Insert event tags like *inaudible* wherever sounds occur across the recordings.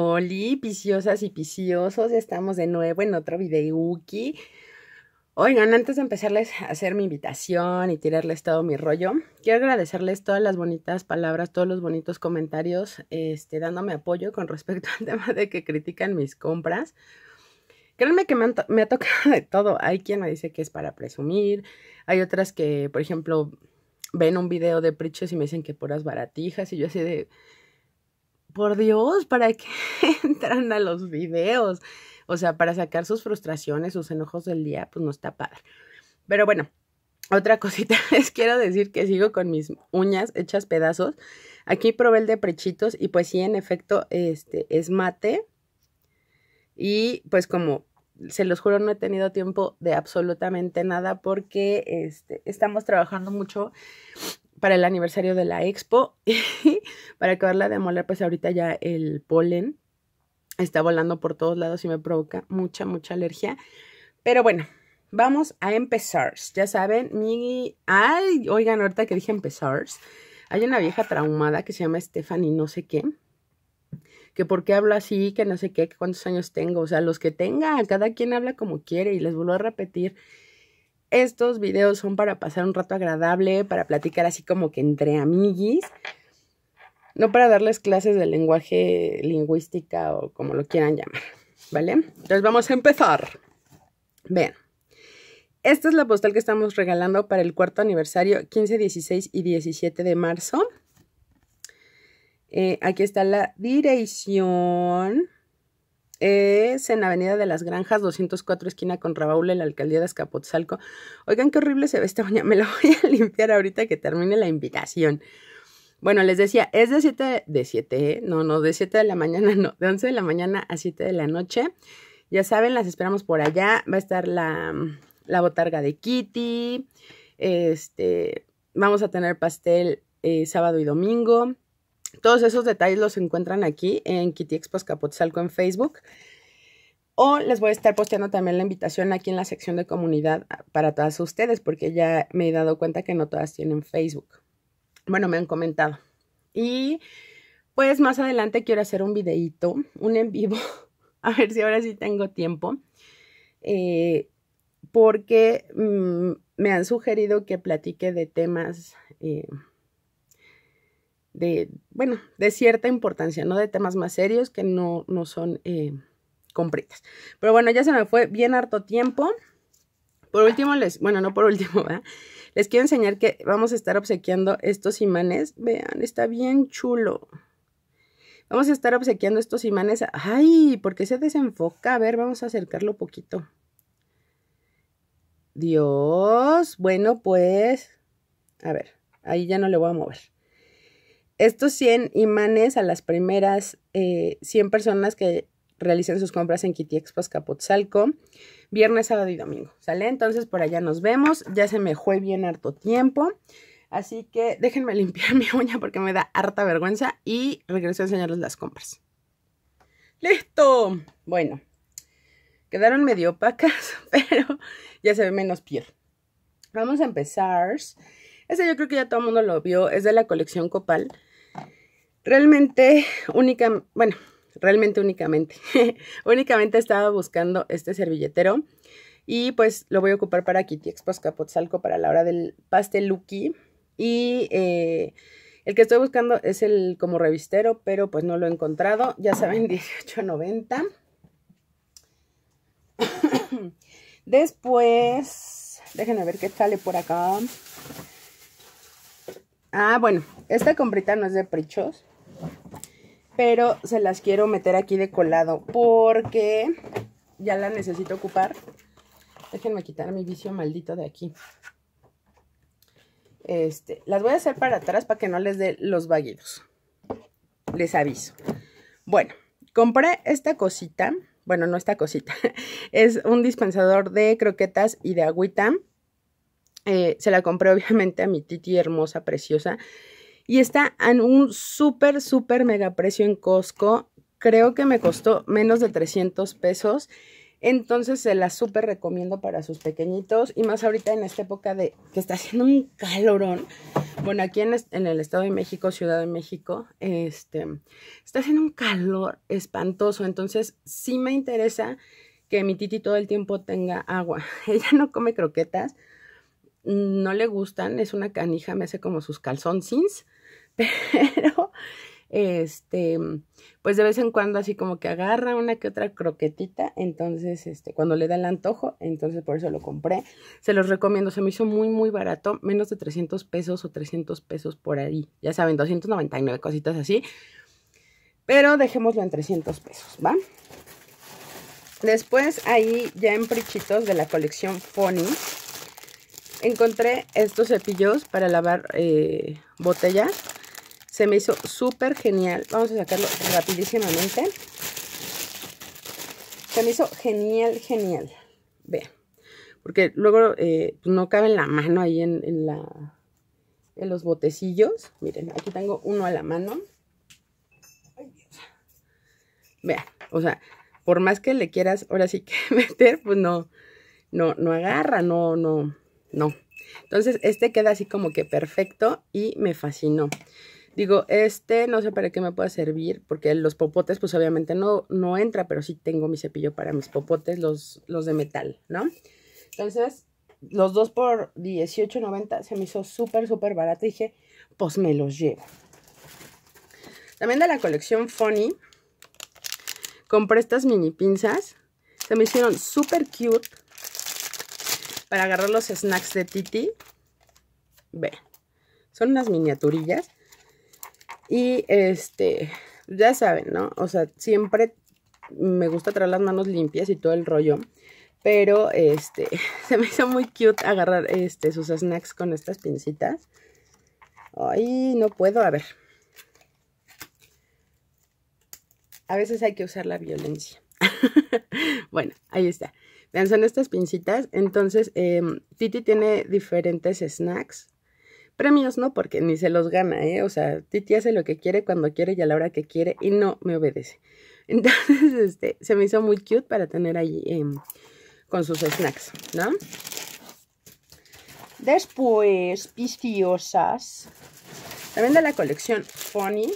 Hola, piciosas y piciosos estamos de nuevo en otro videuqui. Oigan, antes de empezarles a hacer mi invitación y tirarles todo mi rollo, quiero agradecerles todas las bonitas palabras, todos los bonitos comentarios, este, dándome apoyo con respecto al *laughs* tema de que critican mis compras. Créanme que me, ha tocado de todo. Hay quien me dice que es para presumir, hay otras que, por ejemplo, ven un video de Prichos y me dicen que puras baratijas y yo así de por Dios, ¿para qué *laughs* entran a los videos? O sea, para sacar sus frustraciones, sus enojos del día, pues no está padre. Pero bueno, otra *laughs* cosita, les quiero decir que sigo con mis uñas hechas pedazos. Aquí probé el de prechitos y pues sí, en efecto, este es mate. Y pues como se los juro, no he tenido tiempo de absolutamente nada porque este, estamos trabajando mucho para el aniversario de la expo *laughs* y para acabarla de moler, pues ahorita ya el polen está volando por todos lados y me provoca mucha, mucha alergia. Pero bueno, vamos a empezar. Ya saben, mi... Ay, oigan, ahorita que dije empezar, hay una vieja traumada que se llama Stephanie no sé qué. Que por qué hablo así, que no sé qué, que cuántos años tengo. O sea, los que tenga, cada quien habla como quiere y les vuelvo a repetir. Estos videos son para pasar un rato agradable, para platicar así como que entre amiguis no para darles clases de lenguaje lingüística o como lo quieran llamar, ¿vale? Entonces vamos a empezar. Vean, esta es la postal que estamos regalando para el cuarto aniversario, 15, 16 y 17 de marzo. Eh, aquí está la dirección. Es en Avenida de las Granjas, 204, esquina con Rabaul, en la alcaldía de Escapotzalco. Oigan, qué horrible se ve esta uña. Me la voy a *laughs* limpiar ahorita que termine la invitación. Bueno, les decía, es de 7, de 7, ¿eh? no, no, de 7 de la mañana, *laughs* no, de 11 de la mañana a 7 de la noche. Ya saben, las esperamos por allá. Va a estar la, botarga de Kitty. Este, vamos a tener pastel eh, sábado y domingo. Todos esos detalles los encuentran aquí en Kitty Expos Capotzalco en Facebook. O les voy a estar posteando también la invitación aquí en la sección de comunidad ah, para todas ustedes, porque ya me he dado cuenta que no todas tienen Facebook. Bueno, me han comentado. Y pues más adelante quiero hacer un videíto, un en vivo, *laughs* a ver si ahora sí tengo tiempo. Eh, porque mm, me han sugerido que platique de temas eh, de, bueno, de cierta importancia, no de temas más serios que no, no son eh, completas. Pero bueno, ya se me fue bien harto tiempo. Por último, les, bueno, no por último, *laughs* ¿verdad? Les quiero enseñar que vamos a estar obsequiando estos imanes. Vean, está bien chulo. Vamos a estar obsequiando estos imanes. ¡Ay! ¿Por qué se desenfoca? A ver, vamos a acercarlo un poquito. Dios. Bueno, pues... A ver, ahí ya no le voy a mover. Estos 100 imanes a las primeras 100 eh, personas que realicen sus compras en Kitty Expo Capotzalco viernes, sábado y domingo, ¿sale? Entonces por allá nos vemos, ya se me fue bien harto tiempo, así que déjenme limpiar *laughs* mi uña porque me da harta vergüenza y regreso a enseñarles las compras. ¡Listo! Bueno, quedaron medio opacas, *laughs* pero ya se ve menos piel. Vamos a empezar. Este yo creo que ya todo el mundo lo vio, es de la colección Copal. Realmente única, bueno, realmente únicamente. *laughs* únicamente estaba buscando este servilletero y pues lo voy a ocupar para Kitty Expo Capotzalco para la hora del pastel lucky Y eh, el que estoy buscando es el como revistero, pero pues no lo he encontrado. Ya saben, 18.90. *laughs* *coughs* Después, déjenme ver qué sale por acá. Ah, bueno, esta comprita no es de prichos pero se las quiero meter aquí de colado porque ya la necesito ocupar. Déjenme quitar mi vicio maldito de aquí. Este, las voy a hacer para atrás para que no les dé los vaguidos. Les aviso. Bueno, compré esta cosita. Bueno, no esta cosita. *laughs* Es un dispensador de croquetas y de agüita. Eh, se la compré obviamente a mi titi hermosa, preciosa. Y está en un súper, súper mega precio en Costco. Creo que me costó menos de 300 pesos. Entonces se la súper recomiendo para sus pequeñitos. Y más ahorita en esta época de que está haciendo un calorón. Bueno, aquí en, el Estado de México, Ciudad de México, este, está haciendo un calor espantoso. Entonces sí me interesa que mi titi todo el tiempo tenga agua. *laughs* Ella no come croquetas. No le gustan. Es una canija. Me hace como sus calzoncins pero este, pues de vez en cuando así como que agarra una que otra croquetita, entonces, este, cuando le da el antojo, entonces por eso lo compré, se los recomiendo, se me hizo muy, muy barato, menos de 300 pesos o 300 pesos por ahí, ya saben, 299 cositas así, pero dejémoslo en 300 pesos, ¿va? Después ahí ya en prichitos de la colección Pony encontré estos cepillos para lavar eh, botellas se me hizo súper genial. Vamos a sacarlo rapidísimamente. Se me hizo genial, genial. Vean. Porque luego eh, pues, no cabe en la mano ahí en, la, en los botecillos. Miren, aquí tengo uno a la mano. vea o sea, por más que le quieras ahora sí que *laughs* meter, pues no, no, no agarra, no, no, no. Entonces, este queda así como que perfecto y me fascinó. Digo, este no sé para qué me pueda servir, porque los popotes pues obviamente no, no entra, pero sí tengo mi cepillo para mis popotes, los, los de metal, ¿no? Entonces, los dos por $18.90 se me hizo súper, súper barato. Dije, pues me los llevo. También de la colección Funny, compré estas mini pinzas. Se me hicieron súper cute para agarrar los snacks de Titi. Ve, son unas miniaturillas. Y este, ya saben, ¿no? O sea, siempre me gusta traer las manos limpias y todo el rollo. Pero este, *laughs* se me hizo muy cute agarrar este, sus snacks con estas pincitas. Ay, no puedo, a ver. A veces hay que usar la violencia. *laughs* bueno, ahí está. Vean, son estas pincitas. Entonces, em, Titi tiene diferentes snacks. Premios no, porque ni se los gana, ¿eh? O sea, Titi hace lo que quiere, cuando quiere y a la hora que quiere y no me obedece. *laughs* Entonces, este, se me hizo muy cute para tener ahí em, con sus snacks, ¿no? Después, piciosas. También de la colección Funny.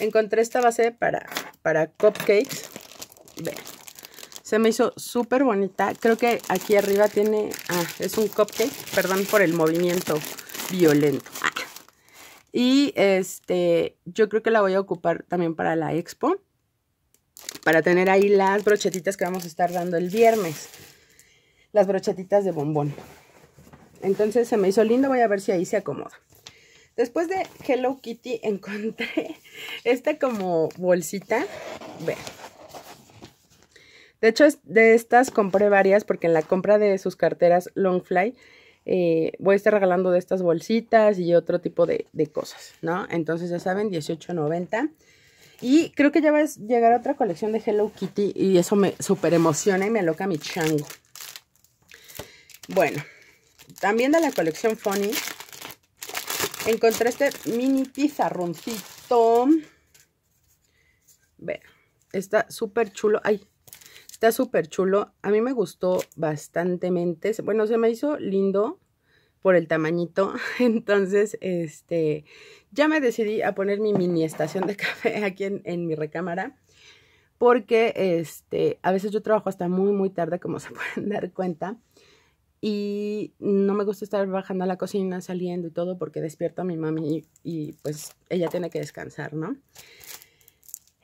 Encontré esta base para, para cupcakes. Se me hizo súper bonita. Creo que aquí arriba tiene... Ah, es un cupcake. Perdón por el movimiento violento. Y este, yo creo que la voy a ocupar también para la expo. Para tener ahí las brochetitas que vamos a estar dando el viernes. Las brochetitas de bombón. Entonces se me hizo lindo. Voy a ver si ahí se acomoda. Después de Hello Kitty *laughs* encontré esta como bolsita. Vean de hecho, de estas compré varias porque en la compra de sus carteras Longfly eh, voy a estar regalando de estas bolsitas y otro tipo de, de cosas, ¿no? Entonces, ya saben, $18.90. Y creo que ya va a llegar otra colección de Hello Kitty y eso me súper emociona y me aloca mi chango. Bueno, también de la colección Funny encontré este mini pizarroncito. Vean, está súper chulo. Ay, Está súper chulo. A mí me gustó bastante. Bueno, se me hizo lindo por el tamañito. *laughs* Entonces, este, ya me decidí a poner mi mini estación de *laughs* café aquí en, mi recámara. Porque, este, a veces yo trabajo hasta muy, muy tarde, como se *laughs* pueden dar cuenta. Y no me gusta estar bajando a la cocina, saliendo y todo, porque despierto a mi mami y pues ella tiene que descansar, ¿no?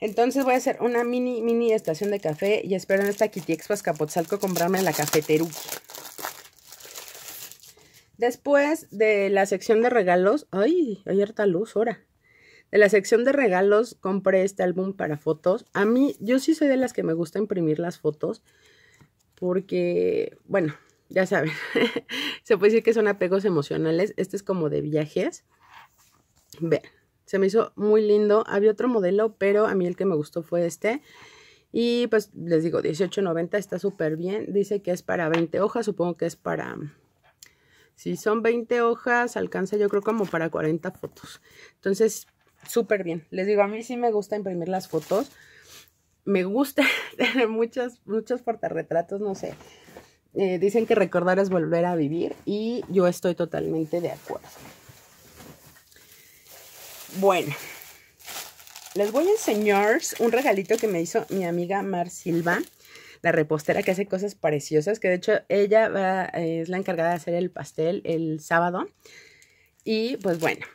Entonces voy a hacer una mini, mini estación de café y espero en esta Kitty Expo Escapotzalco comprarme la cafetería. Después de la sección de regalos, ay, hay harta luz hora. De la sección de regalos compré este álbum para fotos. A mí, yo sí soy de las que me gusta imprimir las fotos porque, bueno, ya saben, *laughs* se puede decir que son apegos emocionales. Este es como de viajes. Vean. Se me hizo muy lindo. Había otro modelo, pero a mí el que me gustó fue este. Y pues les digo, 18.90 está súper bien. Dice que es para 20 hojas, supongo que es para... Si son 20 hojas, alcanza yo creo como para 40 fotos. Entonces, súper bien. Les digo, a mí sí me gusta imprimir las fotos. Me gusta *laughs* tener muchos portarretratos, no sé. Eh, dicen que recordar es volver a vivir y yo estoy totalmente de acuerdo. Bueno, les voy a enseñar un regalito que me hizo mi amiga Mar Silva, la repostera que hace cosas preciosas, que de hecho ella eh, es la encargada de hacer el pastel el sábado. Y pues bueno,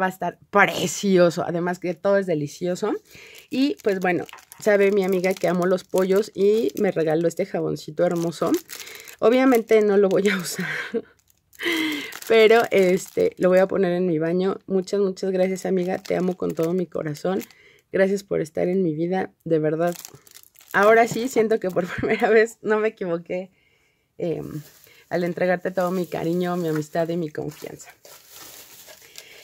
va a estar precioso, además que todo es delicioso. Y pues bueno, sabe mi amiga que amo los pollos y me regaló este jaboncito hermoso. Obviamente no lo voy a *laughs* usar pero este, lo voy a poner en mi baño. Muchas, muchas gracias, amiga. Te amo con todo mi corazón. Gracias por estar en mi vida, de verdad. Ahora sí, siento que por *laughs* primera vez no me equivoqué em, al entregarte todo mi cariño, mi amistad y mi confianza.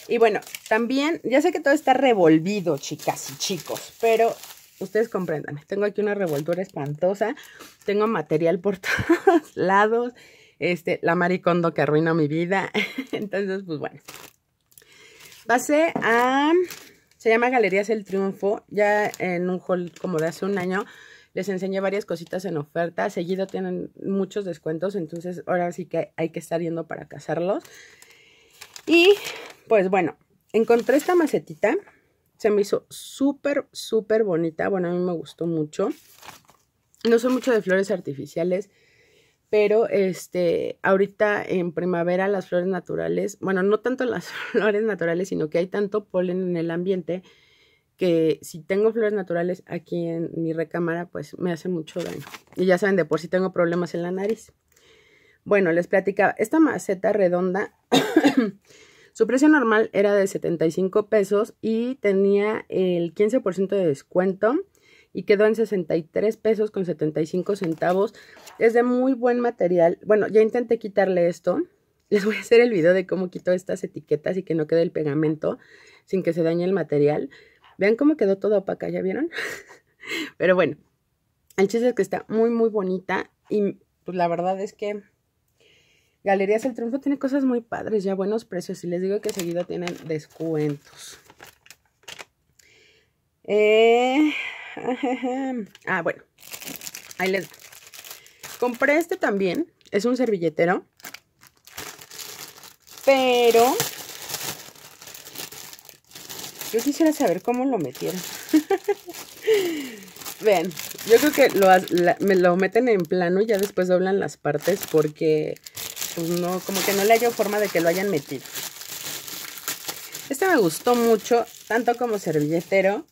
Y bueno, también, ya sé que todo está revolvido, chicas y chicos, pero ustedes comprendan, tengo aquí una revoltura espantosa, tengo material por *laughs* todos lados, este, la maricondo que arruinó mi vida. *laughs* Entonces, pues bueno. Pasé a... Se llama Galerías El Triunfo. Ya en un haul como de hace un año les enseñé varias cositas en oferta. Seguido tienen muchos descuentos, entonces ahora sí que hay que estar yendo para cazarlos. Y pues bueno, encontré esta macetita. Se me hizo súper, súper bonita. Bueno, a mí me gustó mucho. No soy mucho de flores artificiales pero este, ahorita en primavera las flores naturales, bueno, no tanto las *laughs* flores naturales, sino que hay tanto polen en el ambiente que si tengo flores naturales aquí en mi recámara, pues me hace mucho daño. Y ya saben de por si sí tengo problemas en la nariz. Bueno, les platicaba, esta maceta redonda, *coughs* su precio normal era de 75 pesos y tenía el 15% de descuento y quedó en 63 pesos con 75 centavos. Es de muy buen material. Bueno, ya intenté quitarle esto. Les voy a hacer el video de cómo quito estas etiquetas y que no quede el pegamento sin que se dañe el material. Vean cómo quedó toda opaca, ¿ya vieron? *laughs* Pero bueno, el chiste es que está muy, muy bonita y pues la verdad es que Galerías El Triunfo tiene cosas muy padres, ya buenos precios. Y les digo que seguido tienen descuentos. Eh, *laughs* Ah, bueno. Ahí les Compré este también. Es un servilletero. Pero... Yo quisiera saber cómo lo metieron. *laughs* Ven, yo creo que lo, me lo meten en plano y ya después doblan las partes porque pues, no, como que no le hallo forma de que lo hayan metido. Este me gustó mucho, tanto como servilletero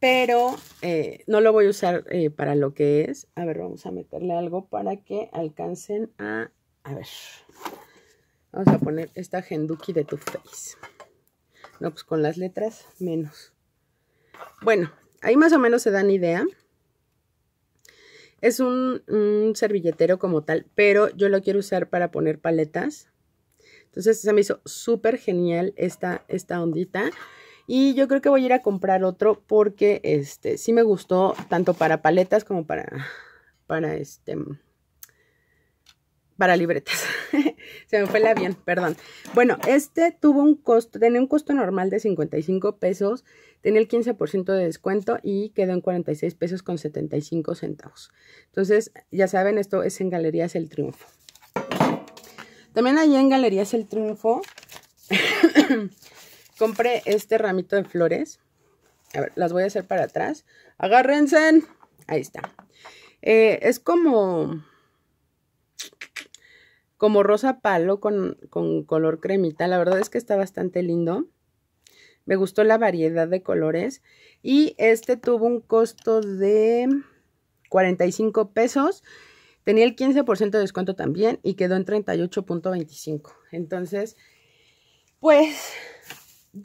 pero eh, no lo voy a usar eh, para lo que es. A ver, vamos a meterle algo para que alcancen a... A ver, vamos a poner esta Genduki de tu Face. No, pues con las letras menos. Bueno, ahí más o menos se dan idea. Es un, servilletero como tal, pero yo lo quiero usar para poner paletas. Entonces se me hizo súper genial esta, esta ondita. Y yo creo que voy a ir a comprar otro porque este sí me gustó tanto para paletas como para, para este, para libretas. *laughs* Se me fue la bien perdón. Bueno, este tuvo un costo, tenía un costo normal de 55 pesos, tenía el 15% de descuento y quedó en 46 pesos con 75 centavos. Entonces, ya saben, esto es en Galerías El Triunfo. También allí en Galerías El Triunfo *clears throat* compré este ramito de flores. A ver, las voy a hacer para atrás. ¡Agárrense! Ahí está. Eh, es como... Como rosa palo con, con color cremita. La verdad es que está bastante lindo. Me gustó la variedad de colores. Y este tuvo un costo de 45 pesos. Tenía el 15% de descuento también y quedó en 38.25. Entonces, pues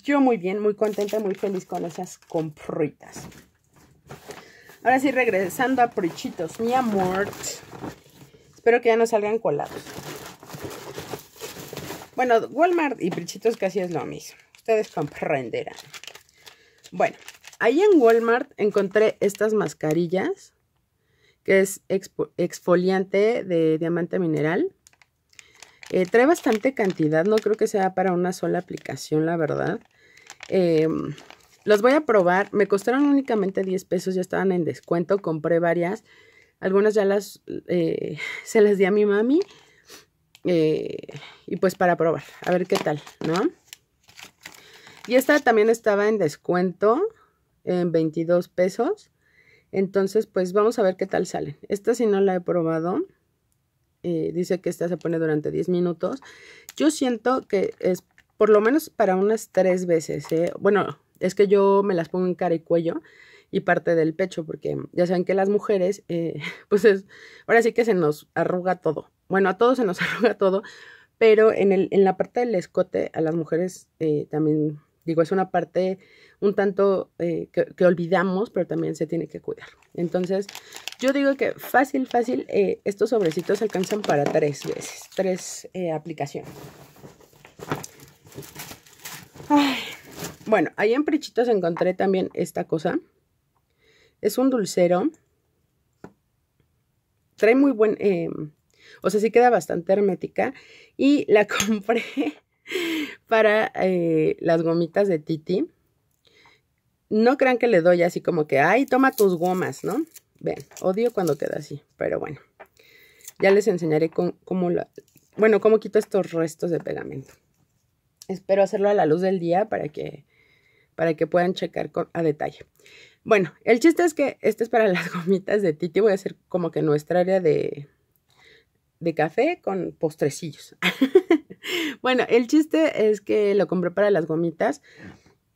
yo muy bien, muy contenta, muy feliz con esas compritas. Ahora sí, regresando a Prichitos, mi amor. Espero que ya no salgan colados. Bueno, Walmart y Prichitos casi es lo mismo. Ustedes comprenderán. Bueno, ahí en Walmart encontré estas mascarillas, que es exfoliante de diamante mineral. Eh, trae bastante cantidad, no creo que sea para una sola aplicación, la verdad. Eh, los voy a probar, me costaron únicamente 10 pesos, ya estaban en descuento, compré varias. Algunas ya las, eh, *laughs* se las di a mi mami. y pues para probar, a ver qué tal, ¿no? Y esta también estaba en descuento, en 22 pesos. Entonces, pues vamos a ver qué tal salen. Esta sí no la he probado. Eh, dice que esta se pone durante 10 minutos. Yo siento que es por lo menos para unas tres veces. ¿eh? Bueno, es que yo me las pongo en cara y cuello y parte del pecho, porque ya saben que las mujeres, eh, *laughs* pues es, ahora sí que se nos arruga todo. Bueno, a todos se nos *laughs* arruga todo, pero en, el, en la parte del escote a las mujeres también, digo, es una parte un tanto eh, que, olvidamos, pero también se tiene que cuidar. Entonces, yo digo que fácil, fácil, eh, estos sobrecitos alcanzan para tres veces, tres eh, aplicaciones. Bueno, ahí en Prichitos encontré también esta cosa. Es un dulcero. Trae muy buen... o sea, sí queda bastante hermética. Y la *laughs* compré para las gomitas de Titi no crean que le doy así como que, ay, toma tus gomas, ¿no? Ven, odio cuando queda así, pero bueno. Ya les enseñaré cómo, lo, bueno, cómo quito estos restos de pegamento. Espero hacerlo a la luz del día para que, para que puedan checar a detalle. Bueno, el chiste es que este es para *laughs* las gomitas de Titi. Voy a hacer como que nuestra área de, de café con postrecillos. *laughs* bueno, el chiste es que lo compré para las gomitas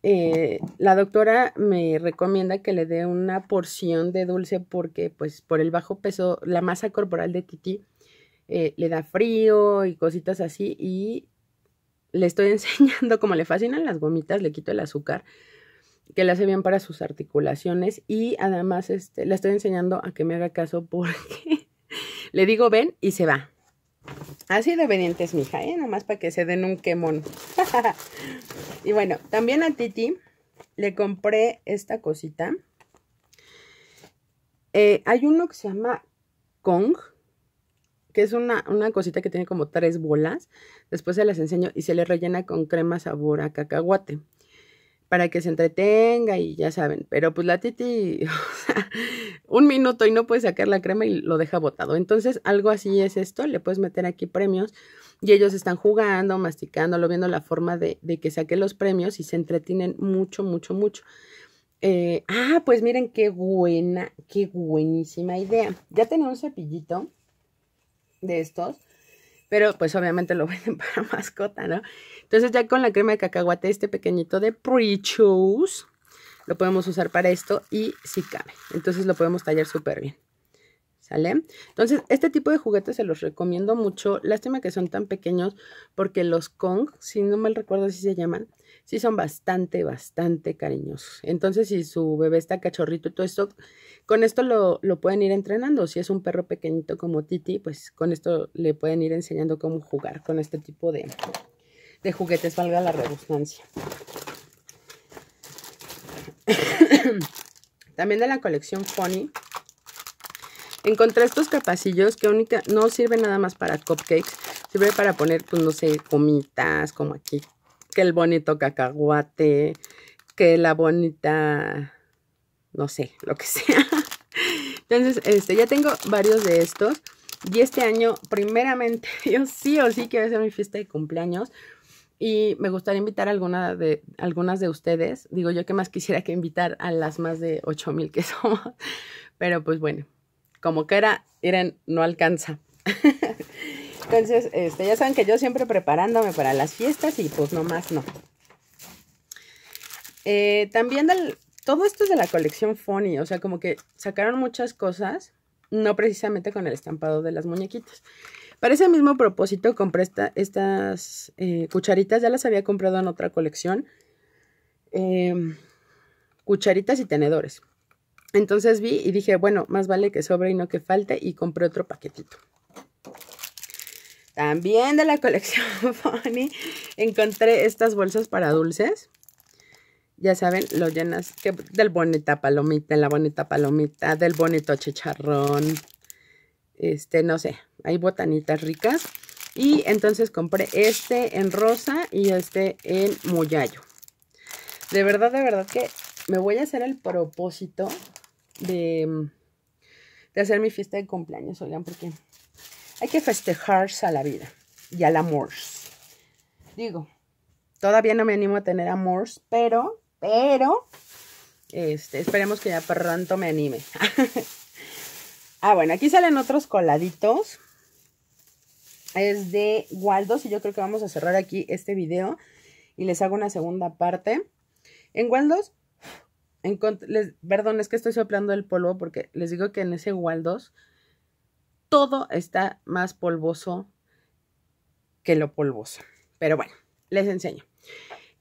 eh, la doctora me recomienda que le dé una porción de dulce porque, pues, por el bajo peso, la masa corporal de Titi eh, le da frío y cositas así. Y le estoy *laughs* enseñando, cómo le fascinan las gomitas, le quito el azúcar, que le hace bien para sus articulaciones. Y además, este, le estoy enseñando a que me haga caso porque *laughs* le digo ven y se va. Así de obedientes, mija, ¿eh? Nomás para que se den un quemón. *laughs* y bueno, también a Titi le compré esta cosita. Eh, hay uno que se llama Kong, que es una, una, cosita que tiene como tres bolas. Después se las enseño y se le rellena con crema sabor a cacahuate para que se entretenga y ya saben. Pero pues la Titi, *laughs* o sea, un minuto y no puede sacar la crema y lo deja botado. Entonces, algo así es esto, le puedes meter aquí premios y ellos están jugando, masticándolo, viendo la forma de, que saque los premios y se entretienen mucho, mucho, mucho. Eh, ah, pues miren qué buena, qué buenísima idea. Ya tenemos un cepillito de estos pero pues obviamente lo *laughs* venden para mascota, ¿no? Entonces ya con la crema de cacahuate, este pequeñito de pre lo podemos usar para esto y si cabe. Entonces lo podemos tallar súper bien. ¿Sale? Entonces, este tipo de juguetes se los recomiendo mucho. Lástima que son tan pequeños porque los Kong, si no mal recuerdo así se llaman, sí son bastante, bastante cariñosos. Entonces, si su bebé está cachorrito y todo esto, con esto lo, pueden ir entrenando. Si es un perro pequeñito como Titi, pues con esto le pueden ir enseñando cómo jugar con este tipo de, de juguetes, valga la redundancia. *coughs* También de la colección Funny Encontré estos capacillos que única, no sirven nada más para cupcakes, sirve para poner, pues no sé, comitas, como aquí que el bonito cacahuate, que la bonita, no sé, lo que *laughs* sea. Entonces, este, ya tengo varios de estos. Y este año, primeramente, *laughs* yo sí o sí quiero hacer mi fiesta de cumpleaños. Y me gustaría invitar a alguna de, algunas de ustedes. Digo yo que más quisiera que invitar a las más de 8000 que *laughs* somos. Pero pues bueno, como que era, miren, no alcanza. Entonces, este, ya saben que yo siempre preparándome para las fiestas y pues nomás no. Eh, también todo esto es de la colección Fony. o sea, como que sacaron muchas cosas, no precisamente con el estampado de las muñequitas. Para ese mismo propósito compré estas eh, cucharitas, ya las había comprado en otra colección. Em, cucharitas y tenedores. Entonces vi y dije, bueno, más vale que sobre y no que falte y compré otro paquetito. También de la colección Bonnie *laughs* encontré estas bolsas para dulces. Ya saben, lo llenas del bonita palomita, en la bonita palomita, del bonito chicharrón. Este, no sé, hay botanitas ricas. Y entonces compré este en rosa y este en muyallo. De verdad, de verdad que me voy a hacer el propósito de, de hacer mi fiesta de cumpleaños, oigan, porque hay que festejarse a la vida y al amor. Digo, todavía no me animo a tener amor, pero, pero, este, esperemos que ya pronto me anime. *laughs* ah, bueno, aquí salen otros coladitos. Es de Waldos y yo creo que vamos a cerrar aquí este video y les hago una segunda parte. En Waldos, perdón, es que estoy soplando el polvo porque les digo que en ese Waldos todo está más polvoso que lo polvoso. Pero bueno, les enseño.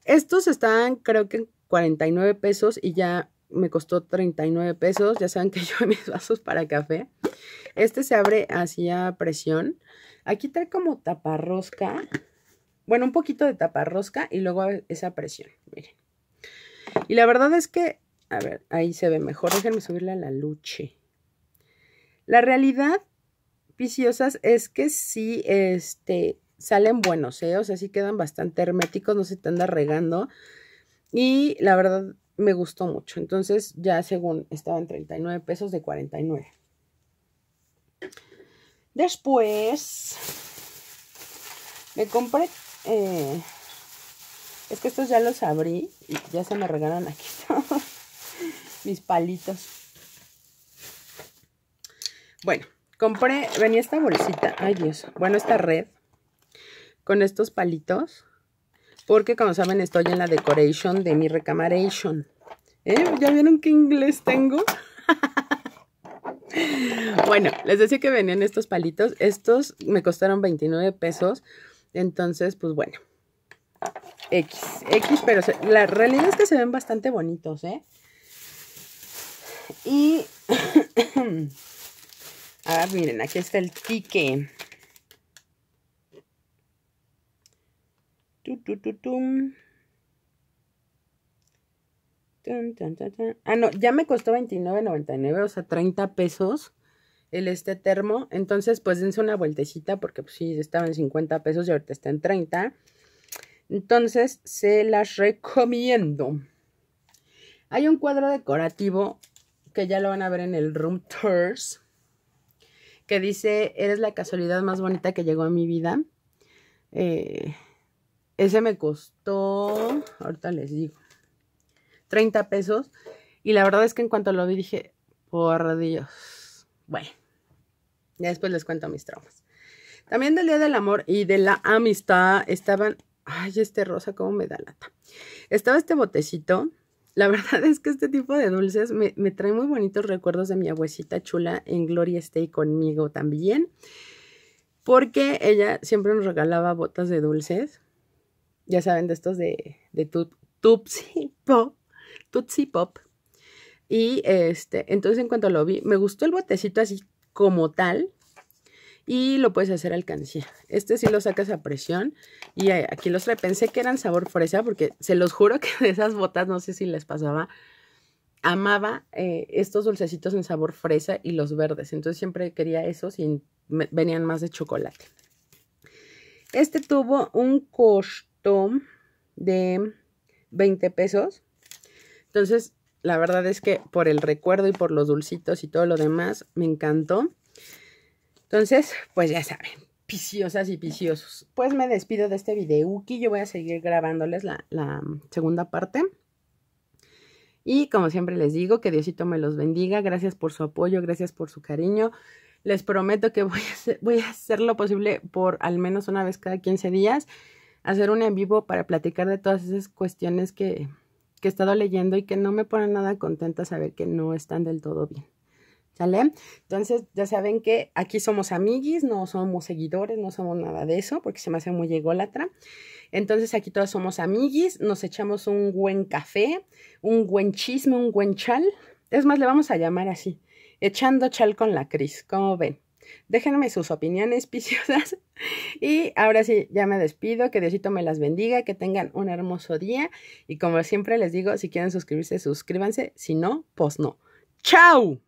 Estos están creo que 49 pesos y ya me costó 39 pesos. Ya saben que *laughs* yo mis vasos para café. Este se abre hacia presión. Aquí trae como taparrosca. Bueno, un poquito de taparrosca y luego esa presión. Miren. Y la verdad es que, a ver, ahí se ve mejor. Déjenme subirle a la luche. La realidad es que si este, salen buenos, ¿eh? O sea, sí quedan bastante herméticos, no se te anda regando. Y la verdad, me gustó mucho. Entonces, ya según estaban 39 pesos de 49. Después, me compré... Eh, es que estos ya los abrí y ya se me regalan aquí *laughs* mis palitos. Bueno, Compré, venía esta bolsita, ay Dios, bueno, esta red con estos palitos, porque como saben estoy en la decoration de mi recamaration. ¿Eh? ¿Ya vieron qué inglés tengo? *laughs* bueno, les decía que venían estos palitos, estos me costaron 29 pesos, entonces pues bueno, X, X, pero la realidad es que se ven bastante bonitos, ¿eh? Y *clears throat* A miren, aquí está el tique. ah, no, ya me costó $29.99, o sea, 30 pesos el este termo. Entonces, pues dense una vueltecita porque pues sí, estaba en 50 pesos y ahorita está en 30. Entonces, se las recomiendo. Hay un cuadro decorativo que ya lo van a ver en el Room Tours que dice, eres la casualidad más bonita que llegó a mi vida. Eh, ese me costó, ahorita les digo, 30 pesos. Y la verdad es que en cuanto lo vi dije, por Dios. Bueno, ya después les cuento mis traumas. También del Día del Amor y de la Amistad estaban... Ay, este rosa, cómo me da lata. Estaba este botecito la verdad es que este tipo de dulces me, trae muy bonitos recuerdos de mi abuelita chula en Gloria Stay conmigo también, porque ella siempre nos regalaba botas de dulces, ya saben, de estos de, de Pop, Tutsi Pop. Y este, entonces en cuanto lo vi, me gustó el botecito así como tal, y lo puedes hacer alcancía. Este sí lo sacas a presión y aquí los trae. Pensé que eran sabor fresa porque se los juro *laughs* que de esas botas, no sé si les pasaba, amaba eh, estos dulcecitos en sabor fresa y los verdes. Entonces siempre quería esos y venían más de chocolate. Este tuvo un costo de 20 pesos. Entonces, la verdad es que por el recuerdo y por los dulcitos y todo lo demás, me encantó. Entonces, pues ya saben, piciosas y piciosos. Pues me despido de este video y yo voy a seguir grabándoles la, segunda parte. Y como siempre les digo, que Diosito me los bendiga, gracias por su apoyo, gracias por su cariño. Les prometo que voy a hacer, lo posible por al menos una vez cada 15 días, hacer un en vivo para platicar de todas esas cuestiones que he estado leyendo y que no me ponen nada contenta saber que no están del todo bien. ¿Sale? Entonces, ya saben que aquí somos amiguis, no somos seguidores, no somos nada de eso, porque se me hace muy ególatra. Entonces, aquí todos somos amiguis, nos echamos un buen café, un buen chisme, un buen chal. Es más, le vamos a llamar así, echando chal con la Cris, como ven. Déjenme sus opiniones *laughs* piciosas. Y ahora sí, ya me despido, que Diosito me las bendiga, que tengan un hermoso día. Y como siempre les digo, si quieren suscribirse, suscríbanse, si no, pues no. ¡Chao!